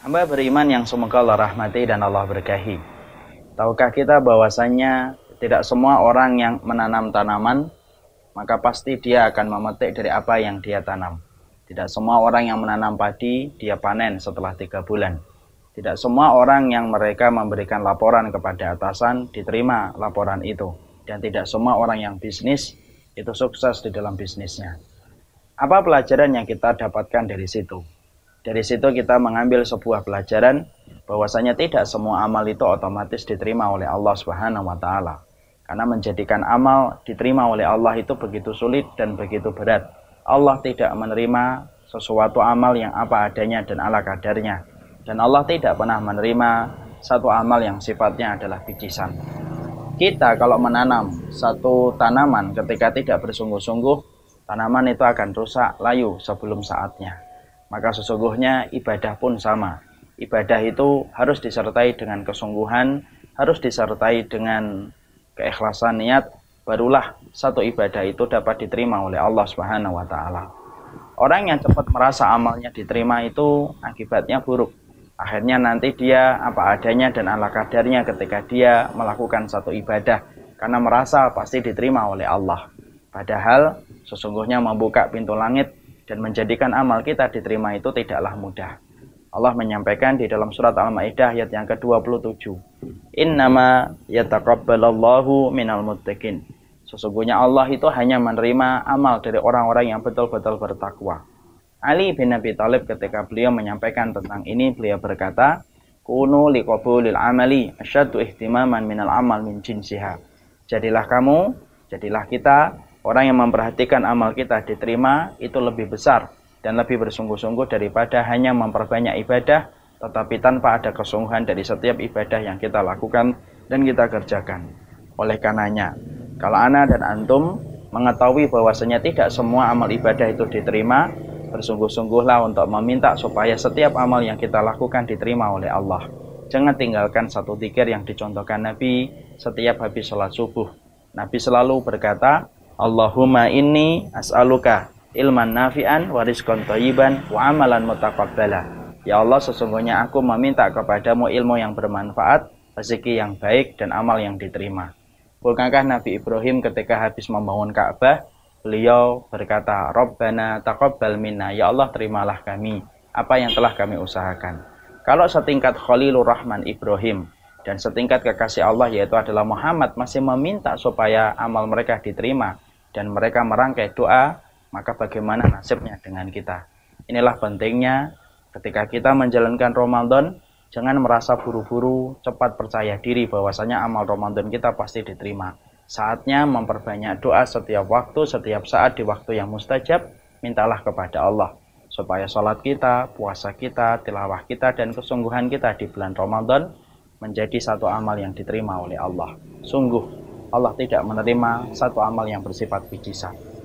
Hamba beriman yang semoga Allah rahmati dan Allah berkahi. Tahukah kita bahwasanya tidak semua orang yang menanam tanaman, maka pasti dia akan memetik dari apa yang dia tanam. Tidak semua orang yang menanam padi, dia panen setelah tiga bulan. Tidak semua orang yang mereka memberikan laporan kepada atasan, diterima laporan itu. Dan tidak semua orang yang bisnis, itu sukses di dalam bisnisnya. Apa pelajaran yang kita dapatkan dari situ? Dari situ kita mengambil sebuah pelajaran bahwasanya tidak semua amal itu otomatis diterima oleh Allah Subhanahu wa taala. Karena menjadikan amal diterima oleh Allah itu begitu sulit dan begitu berat. Allah tidak menerima sesuatu amal yang apa adanya dan ala kadarnya. Dan Allah tidak pernah menerima satu amal yang sifatnya adalah bijisan. Kita kalau menanam satu tanaman ketika tidak bersungguh-sungguh, tanaman itu akan rusak layu sebelum saatnya. Maka sesungguhnya ibadah pun sama. Ibadah itu harus disertai dengan kesungguhan, harus disertai dengan keikhlasan niat, barulah satu ibadah itu dapat diterima oleh Allah Subhanahu wa taala. Orang yang cepat merasa amalnya diterima itu akibatnya buruk. Akhirnya nanti dia apa adanya dan ala kadarnya ketika dia melakukan satu ibadah karena merasa pasti diterima oleh Allah. Padahal sesungguhnya membuka pintu langit dan menjadikan amal kita diterima itu tidaklah mudah. Allah menyampaikan di dalam surat Al-Maidah ayat yang ke-27. Innama yataqabbalallahu minal muttaqin. Sesungguhnya Allah itu hanya menerima amal dari orang-orang yang betul-betul bertakwa. Ali bin Abi Talib ketika beliau menyampaikan tentang ini beliau berkata, "Kunu liqabulil amali asyaddu ihtimaman minal amal min jinsiha." Jadilah kamu, jadilah kita Orang yang memperhatikan amal kita diterima itu lebih besar dan lebih bersungguh-sungguh daripada hanya memperbanyak ibadah tetapi tanpa ada kesungguhan dari setiap ibadah yang kita lakukan dan kita kerjakan. Oleh karenanya, kalau ana dan antum mengetahui bahwasanya tidak semua amal ibadah itu diterima, bersungguh-sungguhlah untuk meminta supaya setiap amal yang kita lakukan diterima oleh Allah. Jangan tinggalkan satu tikir yang dicontohkan Nabi setiap habis sholat subuh. Nabi selalu berkata, Allahumma inni as'aluka ilman nafi'an wa rizqan thayyiban wa amalan mutaqabbala. Ya Allah, sesungguhnya aku meminta kepadamu ilmu yang bermanfaat, rezeki yang baik dan amal yang diterima. Bukankah Nabi Ibrahim ketika habis membangun Ka'bah, beliau berkata, "Rabbana taqabbal minna, ya Allah terimalah kami apa yang telah kami usahakan." Kalau setingkat Khalilur Rahman Ibrahim dan setingkat kekasih Allah yaitu adalah Muhammad masih meminta supaya amal mereka diterima, dan mereka merangkai doa, maka bagaimana nasibnya dengan kita? Inilah pentingnya ketika kita menjalankan Ramadan, jangan merasa buru-buru, cepat percaya diri bahwasanya amal Ramadan kita pasti diterima. Saatnya memperbanyak doa setiap waktu, setiap saat di waktu yang mustajab, mintalah kepada Allah supaya sholat kita, puasa kita, tilawah kita, dan kesungguhan kita di bulan Ramadan menjadi satu amal yang diterima oleh Allah. Sungguh Allah tidak menerima satu amal yang bersifat bijisan.